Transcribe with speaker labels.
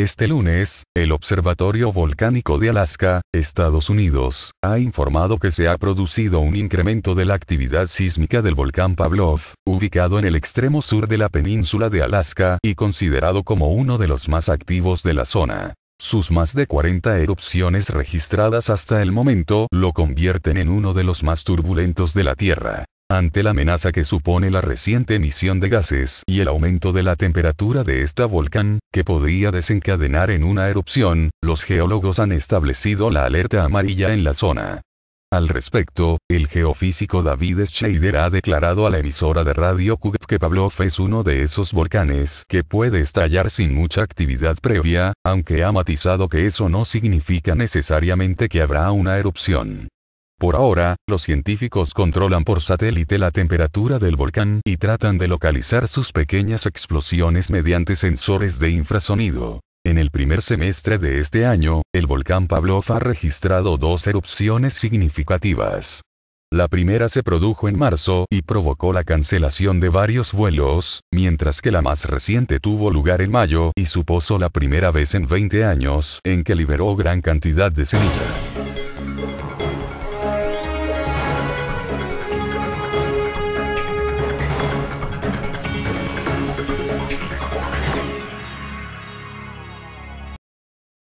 Speaker 1: Este lunes, el Observatorio Volcánico de Alaska, Estados Unidos, ha informado que se ha producido un incremento de la actividad sísmica del volcán Pavlov, ubicado en el extremo sur de la península de Alaska y considerado como uno de los más activos de la zona. Sus más de 40 erupciones registradas hasta el momento lo convierten en uno de los más turbulentos de la Tierra. Ante la amenaza que supone la reciente emisión de gases y el aumento de la temperatura de esta volcán, que podría desencadenar en una erupción, los geólogos han establecido la alerta amarilla en la zona. Al respecto, el geofísico David Schneider ha declarado a la emisora de radio Kugel que Pavlov es uno de esos volcanes que puede estallar sin mucha actividad previa, aunque ha matizado que eso no significa necesariamente que habrá una erupción. Por ahora, los científicos controlan por satélite la temperatura del volcán y tratan de localizar sus pequeñas explosiones mediante sensores de infrasonido. En el primer semestre de este año, el volcán Pavlov ha registrado dos erupciones significativas. La primera se produjo en marzo y provocó la cancelación de varios vuelos, mientras que la más reciente tuvo lugar en mayo y supuso la primera vez en 20 años en que liberó gran cantidad de ceniza. Thank you.